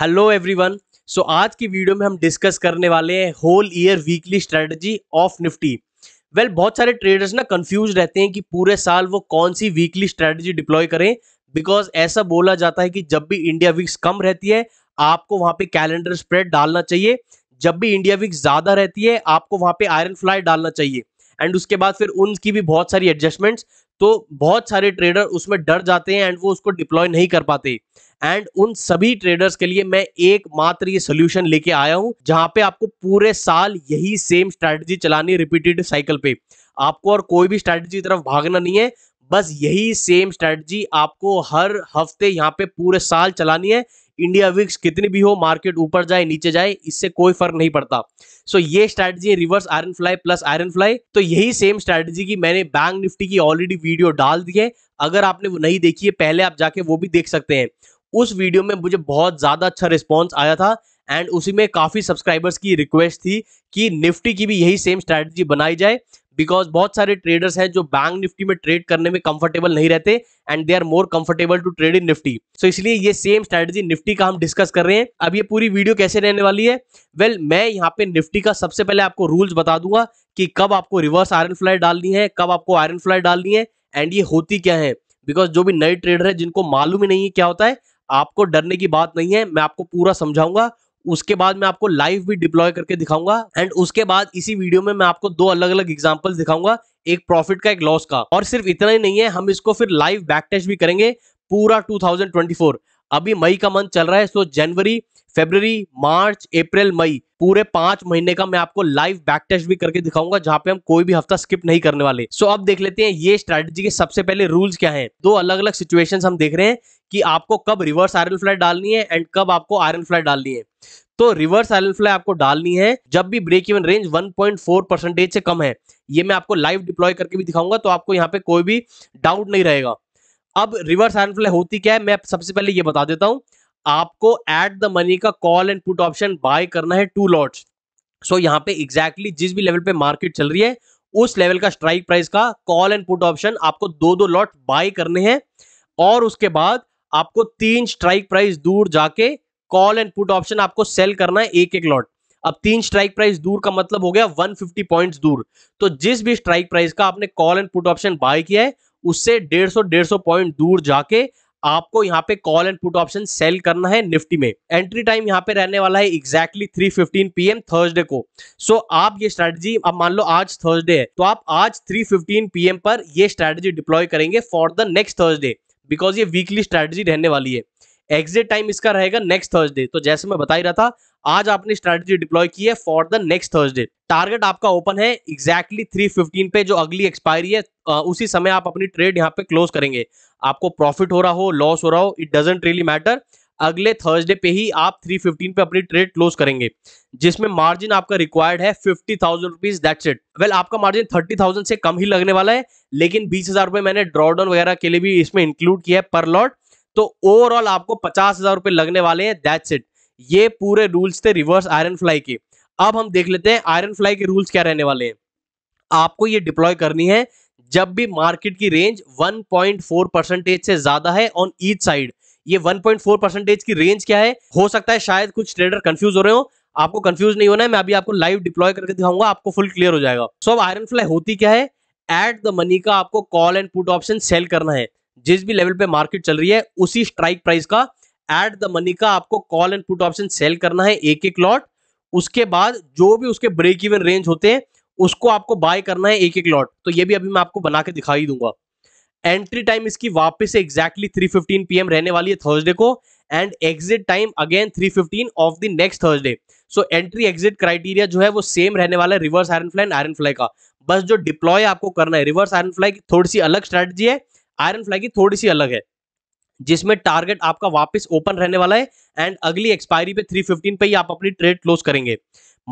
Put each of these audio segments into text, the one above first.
hello everyone so आज की video में हम डिस्कस करने वाले हैं whole year weekly strategy of Nifty well बहुत सारे ट्रेडर्स ना कंफ्यूज रहते हैं कि पूरे साल वो कौन सी वीकली स्ट्रेटजी डिप्लॉय करें बिकॉज ऐसा बोला जाता है कि जब भी इंडिया वीक्स कम रहती है आपको वहां पे कैलेंडर स्प्रेड डालना चाहिए जब भी इंडिया वीक्स ज्यादा रहती है आपको वहां पे आयरन फ्लाई डालना चाहिए एंड उसके बाद फिर उनकी भी बहुत सारी एडजस्टमेंट्स तो बहुत सारे ट्रेडर उसमें डर जाते हैं एंड वो उसको डिप्लॉय नहीं कर पाते एंड उन सभी ट्रेडर्स के लिए मैं एक मात्र ये सोल्यूशन लेके आया हूं जहां पे आपको पूरे साल यही सेम स्ट्रेटजी चलानी रिपीटेड साइकिल पे आपको और कोई भी स्ट्रेटजी तरफ भागना नहीं है बस यही सेम स्ट्रेटजी आपको हर हफ्ते यहाँ पे पूरे साल चलानी है इंडिया विक्स कितनी भी हो मार्केट ऊपर जाए नीचे जाए इससे कोई फर्क नहीं पड़ता सो so, ये स्ट्रैटेजी है reverse iron fly plus iron fly तो यही सेम स्ट्रैटेजी की मैंने बैंक निफ्टी की ऑलरेडी वीडियो डाल दी है अगर आपने नहीं देखी है पहले आप जाके वो भी देख सकते हैं उस वीडियो में मुझे बहुत ज़्यादा अच्छा रिस्पॉन्स आया था एंड उसी में काफ़ी सब्सक्राइबर्स की रिक्वेस्ट थी कि निफ्टी की भी यही सेम स्ट्रैटेजी बनाई जाए बिकॉज बहुत सारे ट्रेडर्स हैं जो बैंक निफ्टी में ट्रेड करने में कंफर्टेबल नहीं रहते and they are more comfortable to trade in Nifty so इसलिए ये सेम स्ट्रेटजी निफ्टी का हम डिस्कस कर रहे हैं अब ये पूरी वीडियो कैसे रहने वाली है वेल well, मैं यहाँ पे निफ्टी का सबसे पहले आपको रूल्स बता दूंगा कि कब आपको रिवर्स आयरन फ्लाई डालनी है कब आपको आयरन फ्लाई डालनी है एंड ये होती क्या है बिकॉज जो भी नए ट्रेडर है जिनको मालूम ही नहीं है क्या होता है आपको डरने की बात नहीं है मैं आपको पूरा समझाऊंगा उसके बाद मैं आपको लाइव भी डिप्लॉय करके दिखाऊंगा एंड उसके बाद इसी वीडियो में मैं आपको दो अलग अलग एग्जाम्पल दिखाऊंगा एक प्रॉफिट का एक लॉस का और सिर्फ इतना ही नहीं है हम इसको फिर लाइव बैक टेस्ट भी करेंगे पूरा टू अभी मई का मंथ चल रहा है सो जनवरी फेबररी मार्च अप्रैल मई पूरे पांच महीने का मैं आपको लाइव बैक टेस्ट भी करके दिखाऊंगा जहां पे हम कोई भी हफ्ता स्किप नहीं करने वाले सो अब देख लेते हैं ये स्ट्रेटेजी के सबसे पहले रूल्स क्या है दो अलग अलग सिचुएशन हम देख रहे हैं कि आपको कब रिवर्स आयरन फ्लाई डालनी है एंड कब आपको आयरन फ्लाई डालनी है तो रिवर्स आयरन फ्लाई आपको डालनी है जब भी ब्रेक इवन रेंज 1.4 परसेंटेज से कम है ये मैं आपको लाइव डिप्लॉय करके भी दिखाऊंगा तो आपको यहाँ पे कोई भी डाउट नहीं रहेगा अब रिवर्स आयरन फ्लाई होती क्या है मैं सबसे पहले ये बता देता हूँ आपको एट द मनी का call and put option buy करना है टू लॉट्स सो यहाँ पे एग्जैक्टली exactly जिस भी लेवल पे मार्केट चल रही है उस लेवल का स्ट्राइक प्राइस का कॉल एंड पुट ऑप्शन आपको दो दो लॉट बाय करने हैं और उसके बाद आपको तीन स्ट्राइक प्राइस दूर जाके कॉल एंड पुट ऑप्शन आपको सेल करना है एक एक लॉट अब तीन स्ट्राइक प्राइस दूर का मतलब हो गया 150 पॉइंट्स दूर तो जिस भी स्ट्राइक प्राइस का आपने call and put option buy किया है उससे 150 150 पॉइंट दूर जाके आपको यहाँ पे call and put option sell करना है निफ्टी में एंट्री टाइम यहाँ पे रहने वाला है exactly three fifteen PM Thursday को सो so, आप ये स्ट्रेटजी अब मान लो आज थर्सडे है तो आप आज थ्री फिफ्टीन पीएम पर ये स्ट्रेटजी डिप्लॉय करेंगे for the next Thursday because ये वीकली स्ट्रेटजी रहने वाली है एग्जिट टाइम इसका रहेगा नेक्स्ट थर्सडे तो जैसे मैं बता ही रहा था आज आपने स्ट्रैटेजी डिप्लॉय की है for the next Thursday target आपका ओपन है एग्जैक्टली थ्री फिफ्टीन पे जो अगली एक्सपायरी है उसी समय आप अपनी ट्रेड यहाँ पे क्लोज करेंगे आपको प्रॉफिट हो रहा हो लॉस हो रहा हो इट डजेंट रियली मैटर अगले थर्सडे पे ही आप 315 पे अपनी ट्रेड क्लोज करेंगे जिसमें मार्जिन आपका रिक्वायर्ड है fifty thousand rupees that's it well आपका मार्जिन थर्टी थाउजेंड से कम ही लगने वाला है लेकिन बीस हजार रुपए मैंने ड्रॉडाउन वगैरह के लिए भी इसमें इंक्लूड किया है पर लॉट तो ओवरऑल आपको पचास हजार रुपए लगने वाले हैं दैट्स इट ये पूरे रूल्स थे रिवर्स आयरन फ्लाई के अब हम देख लेते हैं आयरन फ्लाई के रूल्स क्या रहने वाले हैं आपको ये डिप्लॉय करनी है जब भी मार्केट की रेंज 1.4 परसेंटेज से ज्यादा है ऑन ईच साइड ये 1.4 परसेंटेज की रेंज क्या है हो सकता है शायद कुछ ट्रेडर कंफ्यूज हो रहे हो आपको कंफ्यूज नहीं होना है मैं अभी आपको लाइव डिप्लॉय करके दिखाऊंगा आपको फुल क्लियर हो जाएगा सो अब आयरन फ्लाई होती क्या है एट द मनी का आपको call and put option sell करना है जिस भी लेवल पे मार्केट चल रही है उसी स्ट्राइक प्राइस का एट द मनी का आपको call and put option sell करना है एक एक लॉट उसके बाद जो भी उसके ब्रेक इवन रेंज होते हैं उसको आपको बाय करना है एक एक लॉट तो ये भी अभी मैं आपको बना के दिखाई दूंगा एंट्री टाइम इसकी वापस से एक्जैक्टली थ्री फिफ्टीन पीएम रहने वाली है थर्सडे को and exit time again three fifteen of the next Thursday so entry exit criteria जो है वो सेम रहने वाला है reverse iron fly and iron fly का बस जो डिप्लॉय आपको करना है रिवर्स आयरन फ्लाई की थोड़ी सी अलग स्ट्रेटजी है आयरन फ्लाई की थोड़ी सी अलग है जिसमें टारगेट आपका वापस ओपन रहने वाला है एंड अगली एक्सपायरी पे 315 पे ही आप अपनी ट्रेड क्लोज करेंगे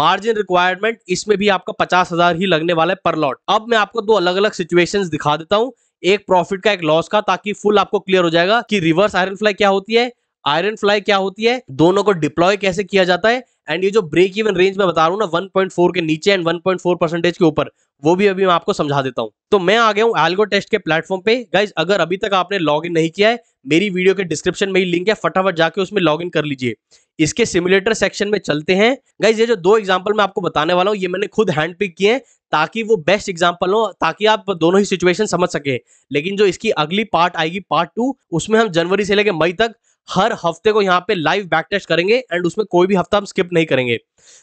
मार्जिन रिक्वायरमेंट इसमें भी आपका पचास हजार ही लगने वाला है पर लॉट अब मैं आपको दो अलग अलग सिचुएशंस दिखा देता हूं एक प्रॉफिट का एक लॉस का ताकि फुल आपको क्लियर हो जाएगा कि रिवर्स आयरन फ्लाई क्या होती है आयरन फ्लाई क्या होती है दोनों को डिप्लॉय कैसे किया जाता है एंड ये जो ब्रेक इवन रेंज में बता रहा हूँ ना वन के नीचे एंड वन के ऊपर वो भी अभी मैं आपको समझा देता हूं तो मैं आ गया हूं एल्गो टेस्ट के प्लेटफॉर्म पे गाइज अगर अभी तक आपने लॉग इन नहीं किया है मेरी वीडियो के डिस्क्रिप्शन में ही लिंक है फटाफट जाके उसमें लॉग इन कर लीजिए इसके सिमुलेटर सेक्शन में चलते हैं गाइज ये जो दो एग्जाम्पल मैं आपको बताने वाला हूँ ये मैंने खुद हैंड पिक किए हैं ताकि वो बेस्ट एग्जाम्पल हो ताकि आप दोनों ही सिचुएशन समझ सके लेकिन जो इसकी अगली पार्ट आएगी पार्ट टू उसमें हम जनवरी से लेकर मई तक हर हफ्ते को यहाँ पे लाइव बैक टेस्ट करेंगे एंड उसमें कोई भी हफ्ता हम स्किप नहीं करेंगे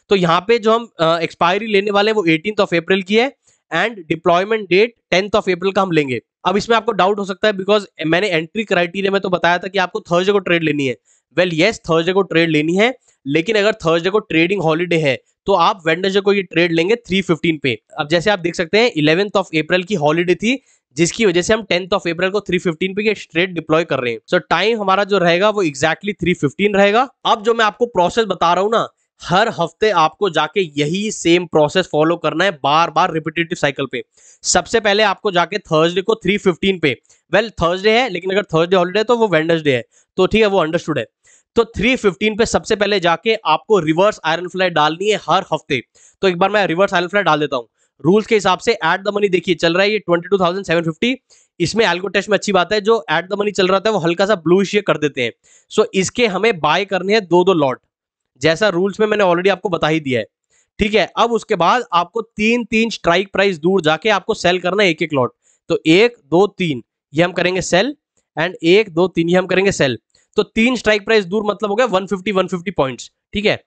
तो यहाँ पे जो हम एक्सपायरी लेने वाले वो एटीन ऑफ अप्रैल की है and deployment date tenth of April का हम लेंगे अब इसमें आपको डाउट हो सकता है बिकॉज मैंने एंट्री क्राइटेरिया में तो बताया था कि आपको थर्सडे को ट्रेड लेनी है वेल येस थर्सडे को ट्रेड लेनी है लेकिन अगर थर्सडे को ट्रेडिंग हॉलीडे है तो आप वेंडसडे को ये ट्रेड लेंगे 315 पे अब जैसे आप देख सकते हैं इलेवेंथ ऑफ अप्रैल की हॉलीडे थी जिसकी वजह से हम टेंथ ऑफ अप्रैल को 315 पे ये स्ट्रेट डिप्लॉय कर रहे हैं सो so, टाइम हमारा जो रहेगा वो एक्जैक्टली exactly 315 रहेगा अब जो मैं आपको प्रोसेस बता रहा हूँ ना हर हफ्ते आपको जाके यही सेम प्रोसेस फॉलो करना है बार बार रिपीटेटिव साइकिल पे सबसे पहले आपको जाके थर्सडे को 315 पे वेल well, थर्सडे है लेकिन अगर थर्सडे हॉलीडे तो वो वेंडसडे है तो ठीक है वो अंडरस्टूड है तो 315 पे सबसे पहले जाके आपको रिवर्स आयरन फ्लाई डालनी है हर हफ्ते तो एक बार मैं रिवर्स आयरन फ्लाई डाल देता हूँ रूल्स के हिसाब से एट द मनी देखिए चल रहा है ये 22,750 इसमें एल्गो टेस्ट में अच्छी बात है जो एट द मनी चल रहा था वो हल्का सा ब्लू शेयर कर देते हैं सो so, इसके हमें बाय करने हैं दो दो लॉट जैसा रूल्स में मैंने ऑलरेडी आपको बता ही दिया है ठीक है अब उसके बाद आपको तीन तीन स्ट्राइक प्राइस दूर जाके आपको सेल करना है एक एक लॉट तो एक दो तीन ये हम करेंगे सेल एंड एक दो तीन ये हम करेंगे सेल तो तीन स्ट्राइक प्राइस दूर मतलब हो गया 150 150 पॉइंट्स ठीक है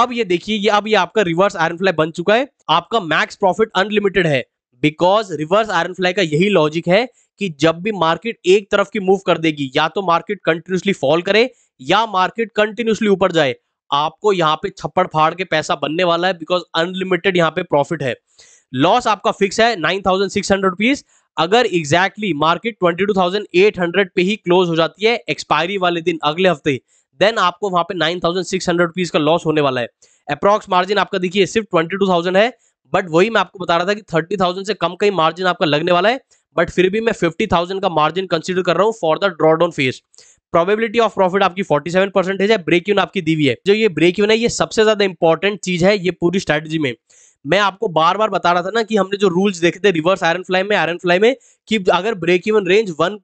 अब ये देखिए ये अब ये आपका रिवर्स आयरन फ्लाई बन चुका है आपका मैक्स प्रॉफिट अनलिमिटेड है बिकॉज रिवर्स आयरन फ्लाई का यही लॉजिक है कि जब भी मार्केट एक तरफ की मूव कर देगी या तो मार्केट कंटिन्यूसली फॉल करे या मार्केट कंटिन्यूसली ऊपर जाए आपको यहाँ पे छप्पड़ फाड़ के पैसा बनने वाला है बिकॉज अनलिमिटेड यहाँ पे प्रॉफिट है लॉस आपका फिक्स है नाइन थाउजेंड अगर एग्जैक्टली मार्केट ट्वेंटी पे ही क्लोज हो जाती है एक्सपायरी वाले दिन अगले हफ्ते देन आपको वहां पे nine thousand six hundred rupees का लॉस होने वाला है अप्रॉक्स मार्जिन आपका देखिए सिर्फ ट्वेंटी टू थाउजेंड है बट वही मैं आपको बता रहा था कि थर्टी थाउजेंड से कम का ही मार्जिन आपका लगने वाला है बट फिर भी मैं फिफ्टी थाउजेंड का मार्जिन कंसिडर कर रहा हूँ for the drawdown phase probability of profit आपकी 47 परसेंटेज है ब्रेक इवन आपकी दीवी है जो ये ब्रेक इवन है ये सबसे ज्यादा इंपॉर्टेंट चीज है ये पूरी स्ट्रेटजी में मैं आपको बार बार बता रहा था ना कि हमने जो रूल्स देखे थे रिवर्स आयरन फ्लाई में आयरन फ्लाई में कि अगर break even range one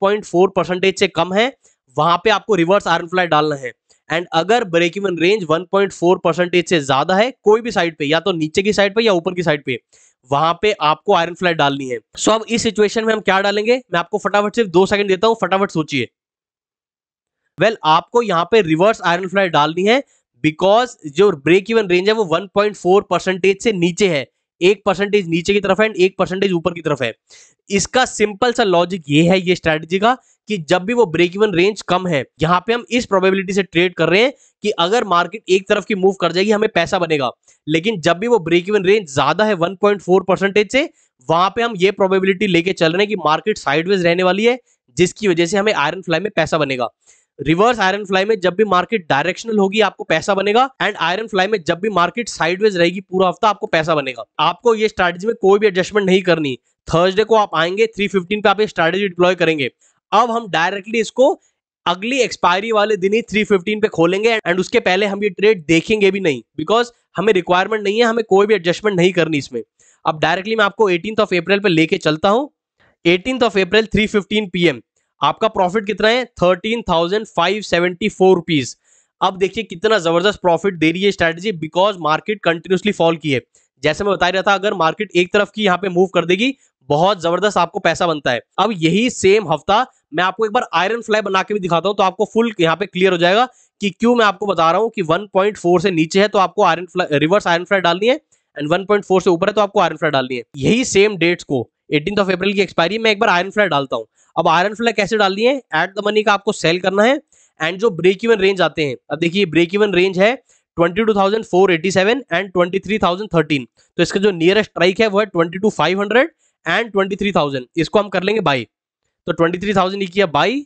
percentage से कम है वहां पर आपको रिवर्स आयरन फ्लाई डालना है एंड अगर ब्रेक इवन रेंज 1.4 परसेंटेज से ज्यादा है कोई भी साइड पे या तो नीचे की साइड पे या ऊपर की साइड पे वहां पे आपको आयरन फ्लाइट डालनी है सो so, अब इस सिचुएशन में हम क्या डालेंगे मैं आपको फटाफट सिर्फ दो सेकंड देता हूँ फटाफट सोचिए वेल well, आपको यहाँ पे रिवर्स आयरन फ्लाई डालनी है बिकॉज जो ब्रेक इवन रेंज है वो 1.4 परसेंटेज से नीचे है एक परसेंटेज नीचे की तरफ है एंड एक परसेंटेज ऊपर की तरफ है इसका सिंपल सा लॉजिक ये है ये स्ट्रेटजी का कि जब भी वो ब्रेक इवन रेंज कम है यहाँ पे हम इस प्रोबेबिलिटी से ट्रेड कर रहे हैं कि अगर मार्केट एक तरफ की मूव कर जाएगी हमें पैसा बनेगा लेकिन जब भी वो ब्रेक इवन रेंज ज्यादा है 1.4 परसेंटेज से वहां पे हम ये प्रोबेबिलिटी लेके चल रहे हैं कि मार्केट साइडवेज रहने वाली है जिसकी वजह से हमें आयरन फ्लाई में पैसा बनेगा रिवर्स आयरन फ्लाई में जब भी मार्केट डायरेक्शनल होगी आपको पैसा बनेगा एंड आयरन फ्लाई में जब भी मार्केट साइडवेज रहेगी पूरा हफ्ता आपको पैसा बनेगा आपको ये स्ट्रेटजी में कोई भी एडजस्टमेंट नहीं करनी थर्सडे को आप आएंगे 315 पे आप ये स्ट्रेटजी डिप्लॉय करेंगे अब हम डायरेक्टली इसको अगली एक्सपायरी वाले दिन ही थ्री पे खोलेंगे एंड उसके पहले हम ये ट्रेड देखेंगे भी नहीं बिकॉज हमें रिक्वायरमेंट नहीं है हमें कोई भी एडजस्टमेंट नहीं करनी इसमें अब डायरेक्टली मैं आपको एटीन ऑफ अप्रैल पर लेके चलता हूँ eighteen of April three fifteen आपका प्रॉफिट कितना है thirteen thousand five seventy four rupees अब देखिए कितना जबरदस्त प्रॉफिट दे रही है strategy because market continuously fall की है जैसे मैं बता रहा था अगर मार्केट एक तरफ की यहाँ पे मूव कर देगी बहुत जबरदस्त आपको पैसा बनता है अब यही सेम हफ्ता मैं आपको एक बार आयरन फ्लाई बना के भी दिखाता हूँ तो आपको फुल यहाँ पे क्लियर हो जाएगा कि क्यों मैं आपको बता रहा हूँ कि 1.4 से नीचे है तो आपको iron fly reverse iron fly डालनी है एंड 1.4 से ऊपर है तो आपको आयरन फ्लाई डालनी है यही सेम डेट्स को एटीन ऑफ अप्रैल की एक्सपायरी में एक बार आयरन फ्लाई डालता हूँ अब आयरन फ्लाई कैसे डाल है एट द मनी का आपको सेल करना है एंड जो ब्रेक इवन रेंज आते हैं अब देखिए ब्रेक इवन रेंज है 22,487 एंड 23,013 तो इसका जो नियरेस्ट स्ट्राइक है वो है 22,500 एंड 23,000 इसको हम कर लेंगे बाई तो 23,000 ये किया बाई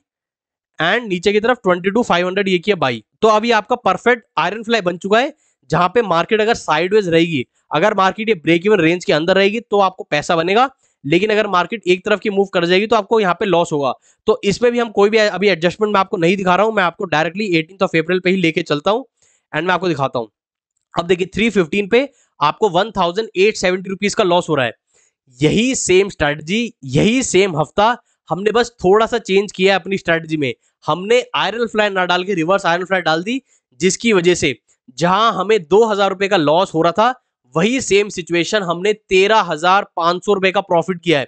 एंड नीचे की तरफ 22,500 ये किया बाई तो अभी आपका परफेक्ट आयरन फ्लाई बन चुका है जहां पे मार्केट अगर साइडवेज रहेगी अगर मार्केट ये ब्रेक इवन रेंज के अंदर रहेगी तो आपको पैसा बनेगा लेकिन अगर मार्केट एक तरफ की मूव कर जाएगी तो आपको यहाँ पे लॉस होगा तो इसमें भी हम कोई भी अभी एडजस्टमेंट मैं आपको नहीं दिखा रहा हूँ मैं आपको डायरेक्टली एटीन ऑफ अप्रैल पे ही लेके चलता हूँ एंड मैं आपको दिखाता हूँ अब देखिए थ्री पे आपको वन थाउजेंड का लॉस हो रहा है यही सेम स्ट्रैटेजी यही सेम हफ्ता हमने बस थोड़ा सा चेंज किया है अपनी स्ट्रैटेजी में हमने आयरन फ्लाई ना डाल के रिवर्स आयरन फ्लाई डाल दी जिसकी वजह से जहां हमें दो हजार रुपए का लॉस हो रहा था वही सेम सिचुएशन हमने तेरह हजार पांच सौ रुपए का प्रॉफिट किया है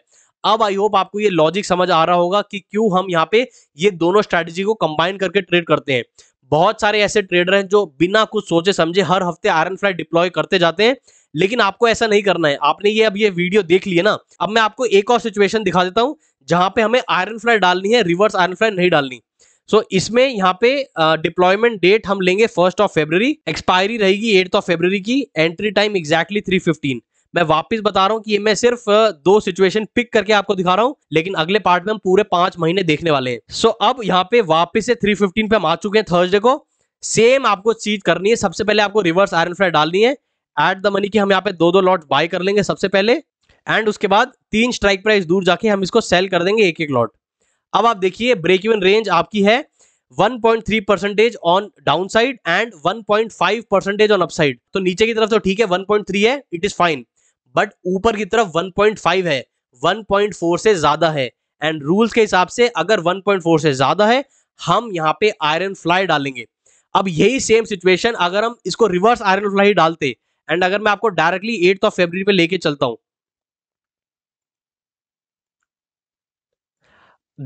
अब आई होप आपको ये लॉजिक समझ आ रहा होगा कि क्यों हम यहाँ पे ये दोनों स्ट्रेटेजी को कंबाइन करके ट्रेड करते हैं बहुत सारे ऐसे ट्रेडर हैं जो बिना कुछ सोचे समझे हर हफ्ते आयरन फ्लाई डिप्लॉय करते जाते हैं लेकिन आपको ऐसा नहीं करना है आपने ये अब ये वीडियो देख लिया ना अब मैं आपको एक और सिचुएशन दिखा देता हूं जहां पे हमें आयरन फ्लाई डालनी है रिवर्स आयरन फ्लाई नहीं डालनी सो so, इसमें यहाँ पे डिप्लॉयमेंट uh, डेट हम लेंगे फर्स्ट ऑफ फेब्रवरी एक्सपायरी रहेगी एट्थ ऑफ फेब्रवरी की entry time exactly three fifteen मैं वापस बता रहा हूँ कि ये मैं सिर्फ uh, दो सिचुएशन पिक करके आपको दिखा रहा हूँ लेकिन अगले पार्ट में हम पूरे पांच महीने देखने वाले हैं सो so, अब यहाँ पे वापस से 315 पे हम आ चुके हैं थर्सडे को सेम आपको चीज करनी है सबसे पहले आपको रिवर्स आयरन फ्लाइट डालनी है एट द मनी की हम यहाँ पे दो दो लॉट बाय कर लेंगे सबसे पहले एंड उसके बाद तीन स्ट्राइक प्राइस दूर जाके हम इसको सेल कर देंगे एक एक लॉट अब आप देखिए ब्रेक इवन रेंज आपकी है 1.3 percentage on downside and 1.5 percentage on upside तो नीचे की तरफ तो ठीक है 1.3 है इट इज फाइन बट ऊपर की तरफ 1.5 है 1.4 से ज्यादा है एंड रूल्स के हिसाब से अगर 1.4 से ज्यादा है हम यहाँ पे आयरन फ्लाई डालेंगे अब यही सेम सिचुएशन अगर हम इसको रिवर्स आयरन फ्लाई डालते एंड अगर मैं आपको डायरेक्टली एट्थ ऑफ फेबर पे लेके चलता हूँ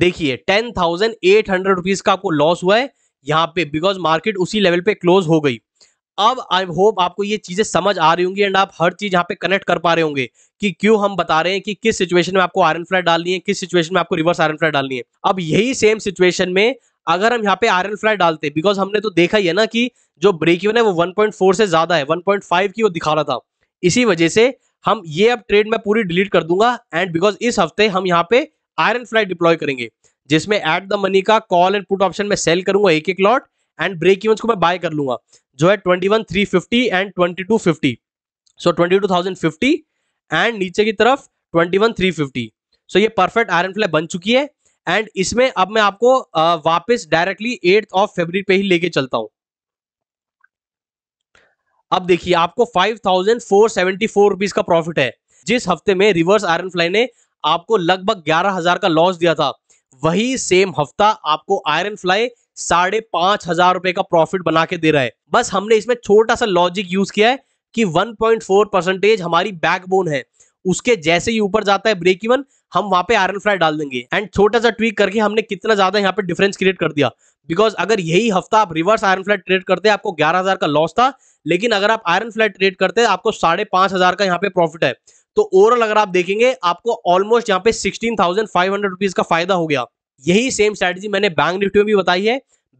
देखिए ten thousand eight hundred rupees का आपको लॉस हुआ है यहाँ पे बिकॉज मार्केट उसी लेवल पे क्लोज हो गई अब आई होप आपको ये चीजें समझ आ रही होंगी एंड आप हर चीज यहाँ पे कनेक्ट कर पा रहे होंगे कि क्यों हम बता रहे हैं कि किस सिचुएशन में आपको आयरन फ्लाइट डालनी है किस सिचुएशन में आपको रिवर्स आयरन फ्लाइट डालनी है अब यही सेम सिचुएशन में अगर हम यहाँ पे आयरन फ्लाइट डालते बिकॉज हमने तो देखा ही है ना कि जो ब्रेक इवन है वो फोर से ज्यादा है 1.5 की वो दिखा रहा था इसी वजह से हम ये अब ट्रेड में पूरी डिलीट कर दूंगा एंड बिकॉज इस हफ्ते हम यहाँ पे आयरन फ्लाइट डिप्लॉय करेंगे जिसमें एट द मनी का कॉल एंड पुट ऑप्शन में सेल करूंगा एक एक लॉट एंड ब्रेक इवन को मैं बाय कर लूंगा जो है twenty one three fifty and twenty two fifty so twenty two thousand fifty and नीचे की तरफ twenty one three fifty so ये परफेक्ट आयरन फ्लाई बन चुकी है एंड इसमें अब मैं आपको वापस डायरेक्टली एट्थ ऑफ फेबर पे ही लेके चलता हूं अब देखिए आपको five thousand four seventy four rupees का प्रॉफिट है जिस हफ्ते में रिवर्स आयरन फ्लाई ने आपको लगभग ग्यारह हजार का लॉस दिया था वही सेम हफ्ता आपको आयरन फ्लाई साढ़े पांच हजार रुपए का प्रॉफिट बना के दे रहा है बस हमने इसमें छोटा सा लॉजिक यूज किया है कि 1.4 परसेंटेज हमारी बैकबोन है उसके जैसे ही ऊपर जाता है ब्रेक इवन हम वहां पे आयरन फ्लाई डाल देंगे एंड छोटा सा ट्वीक करके हमने कितना ज्यादा यहाँ पे डिफरेंस क्रिएट कर दिया बिकॉज अगर यही हफ्ता आप रिवर्स आयरन फ्लाइट ट्रेड करते हैं आपको ग्यारह का लॉस था लेकिन अगर आप आयरन फ्लाइट ट्रेड करते हैं आपको साढ़े पांच हजार का यहाँ पे प्रॉफिट है तो ओवरऑल अगर आप देखेंगे आपको ऑलमोस्ट यहाँ पे sixteen thousand five hundred rupees का फायदा हो गया यही सेम स्ट्रैटेजी मैंने बैंक निफ्टी में भी बताई है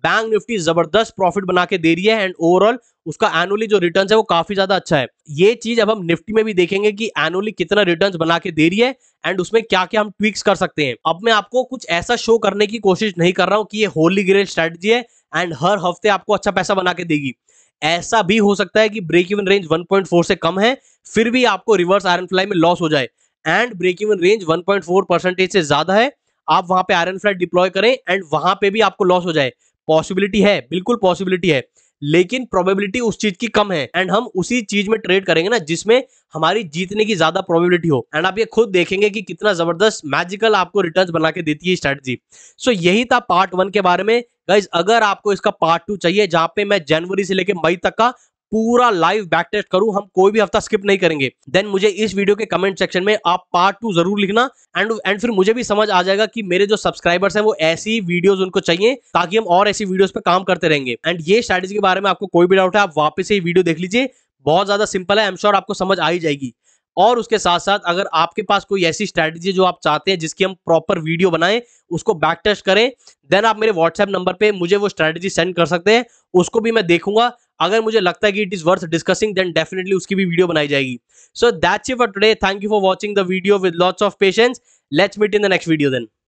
बैंक निफ्टी जबरदस्त प्रॉफिट बना के दे रही है एंड ओवरऑल उसका एनुअली जो रिटर्न है वो काफी ज्यादा अच्छा है ये चीज अब हम निफ्टी में भी देखेंगे कि एनुअली कितना रिटर्न बना के दे रही है एंड उसमें क्या क्या हम ट्विक्स कर सकते हैं अब मैं आपको कुछ ऐसा शो करने की कोशिश नहीं कर रहा हूँ कि ये होली ग्रेल स्ट्रैटेजी है एंड हर हफ्ते आपको अच्छा पैसा बना के देगी ऐसा भी हो सकता है कि ब्रेक इवन रेंज 1.4 से कम है फिर भी आपको रिवर्स आयरन फ्लाई में लॉस हो जाए and break even range 1.4 percentage से ज्यादा है आप वहां पे आयरन फ्लाई डिप्लॉय करें एंड वहां पे भी आपको लॉस हो जाए पॉसिबिलिटी है बिल्कुल पॉसिबिलिटी है लेकिन प्रोबेबिलिटी उस चीज की कम है एंड हम उसी चीज में ट्रेड करेंगे ना जिसमें हमारी जीतने की ज्यादा प्रोबेबिलिटी हो एंड आप ये खुद देखेंगे कि कितना जबरदस्त मैजिकल आपको रिटर्न्स बना के देती है स्ट्रेटजी सो so, यही था पार्ट वन के बारे में गाइज अगर आपको इसका पार्ट टू चाहिए जहां पे मैं जनवरी से लेकर मई तक का पूरा लाइव बैक टेस्ट करूं हम कोई भी हफ्ता स्किप नहीं करेंगे देन मुझे इस वीडियो के कमेंट सेक्शन में आप पार्ट टू जरूर लिखना एंड एंड फिर मुझे भी समझ आ जाएगा कि मेरे जो सब्सक्राइबर्स हैं वो ऐसी वीडियोस उनको चाहिए ताकि हम और ऐसी वीडियोस पे काम करते रहेंगे एंड ये स्ट्रेटेजी के बारे में आपको कोई भी डाउट है आप वापस से वीडियो देख लीजिए बहुत ज्यादा सिंपल है एम श्योर आपको समझ आ ही जाएगी और उसके साथ साथ अगर आपके पास कोई ऐसी स्ट्रैटेजी जो आप चाहते हैं जिसकी हम प्रॉपर वीडियो बनाएं उसको बैक टेस्ट करें देन आप मेरे व्हाट्सएप नंबर पे मुझे वो स्ट्रैटेजी सेंड कर सकते हैं उसको भी मैं देखूंगा अगर मुझे लगता है कि it is worth discussing then definitely उसकी भी वीडियो बनाई जाएगी so that's it for today thank you for watching the video with lots of patience let's meet in the next video then